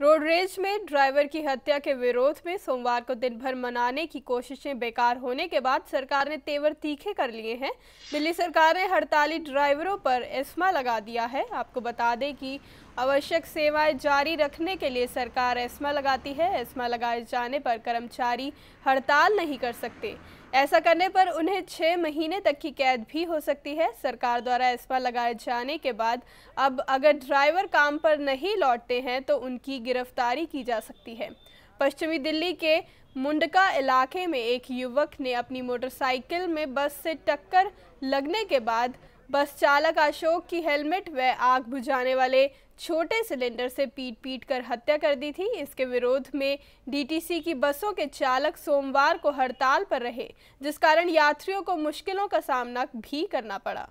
road rage में driver की हत्या के विरोध में सोमवार को दिन भर मनाने की कोशिशें बेकार होने के बाद सरकार ने तेवर तीखे कर लिए हैं दिल्ली सरकार ने हड़ताली ड्राइवरों पर एस्मा लगा दिया है आपको बता दें कि आवश्यक सेवाएं जारी रखने के लिए सरकार एस्मा लगाती है एस्मा लगाए जाने पर कर्मचारी हड़ताल नहीं कर सकते ऐसा करने पर उन्हें छः महीने तक की कैद भी हो सकती है सरकार द्वारा एस्मा लगाए जाने के बाद अब अगर ड्राइवर काम पर नहीं लौटते हैं तो उनकी गिरफ्तारी की जा सकती है पश्चिमी दिल्ली के मुंडका इलाके में एक युवक ने अपनी मोटरसाइकिल में बस से टक्कर लगने के बाद बस चालक अशोक की हेलमेट व आग बुझाने वाले छोटे सिलेंडर से पीट पीट कर हत्या कर दी थी इसके विरोध में डीटीसी की बसों के चालक सोमवार को हड़ताल पर रहे जिस कारण यात्रियों को मुश्किलों का सामना भी करना पड़ा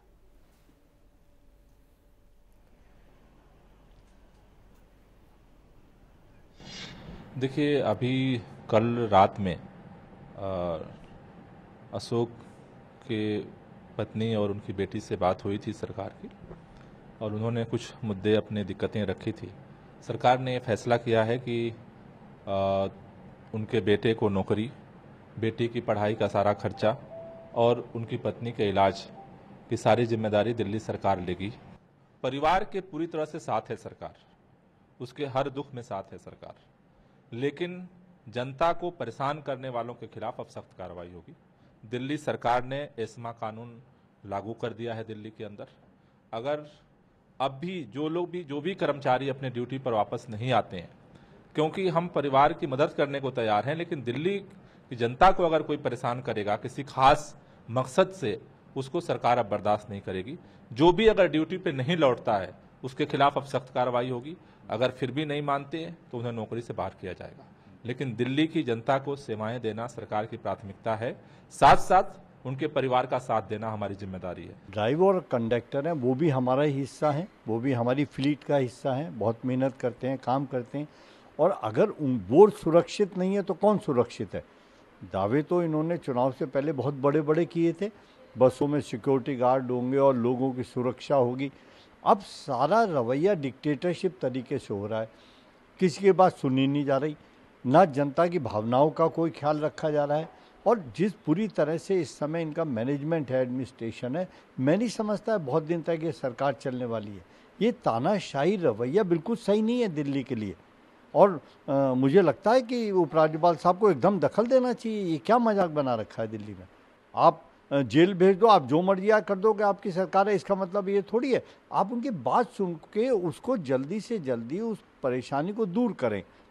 देखिए अभी कल रात में अशोक के पत्नी और उनकी बेटी से बात हुई थी सरकार की और उन्होंने कुछ मुद्दे अपने दिक्कतें रखी थी सरकार ने फैसला किया है कि आ, उनके बेटे को नौकरी बेटी की पढ़ाई का सारा खर्चा और उनकी पत्नी के इलाज की सारी जिम्मेदारी दिल्ली सरकार लेगी परिवार के पूरी तरह से साथ है सरकार उसके हर दुख में साथ है सरकार लेकिन जनता को परेशान करने वालों के खिलाफ अब सख्त कार्रवाई होगी दिल्ली सरकार ने एस्मा कानून लागू कर दिया है दिल्ली के अंदर अगर अब भी जो लोग भी जो भी कर्मचारी अपने ड्यूटी पर वापस नहीं आते हैं क्योंकि हम परिवार की मदद करने को तैयार हैं लेकिन दिल्ली की जनता को अगर कोई परेशान करेगा किसी खास मकसद से उसको सरकार अब बर्दाश्त नहीं करेगी जो भी अगर ड्यूटी पे नहीं लौटता है उसके खिलाफ अब सख्त कार्रवाई होगी अगर फिर भी नहीं मानते हैं तो उन्हें नौकरी से बाहर किया जाएगा लेकिन दिल्ली की जनता को सेवाएं देना सरकार की प्राथमिकता है साथ साथ उनके परिवार का साथ देना हमारी जिम्मेदारी है ड्राइवर और कंडक्टर हैं वो भी हमारा ही हिस्सा हैं वो भी हमारी फ्लीट का हिस्सा हैं बहुत मेहनत करते हैं काम करते हैं और अगर वो सुरक्षित नहीं है तो कौन सुरक्षित है दावे तो इन्होंने चुनाव से पहले बहुत बड़े बड़े किए थे बसों में सिक्योरिटी गार्ड होंगे और लोगों की सुरक्षा होगी अब सारा रवैया डिक्टेटरशिप तरीके से हो रहा है किसी की बात सुनी नहीं जा रही ना जनता की भावनाओं का कोई ख्याल रखा जा रहा है और जिस पूरी तरह से इस समय इनका मैनेजमेंट है एडमिनिस्ट्रेशन है मैं नहीं समझता है बहुत दिन तक ये सरकार चलने वाली है ये तानाशाही रवैया बिल्कुल सही नहीं है दिल्ली के लिए और आ, मुझे लगता है कि उपराज्यपाल साहब को एकदम दखल देना चाहिए ये क्या मजाक बना रखा है दिल्ली में आप जेल भेज दो आप जो मर्जी कर दोगे आपकी सरकार है इसका मतलब ये थोड़ी है आप उनकी बात सुन के उसको जल्दी से जल्दी उस परेशानी को दूर करें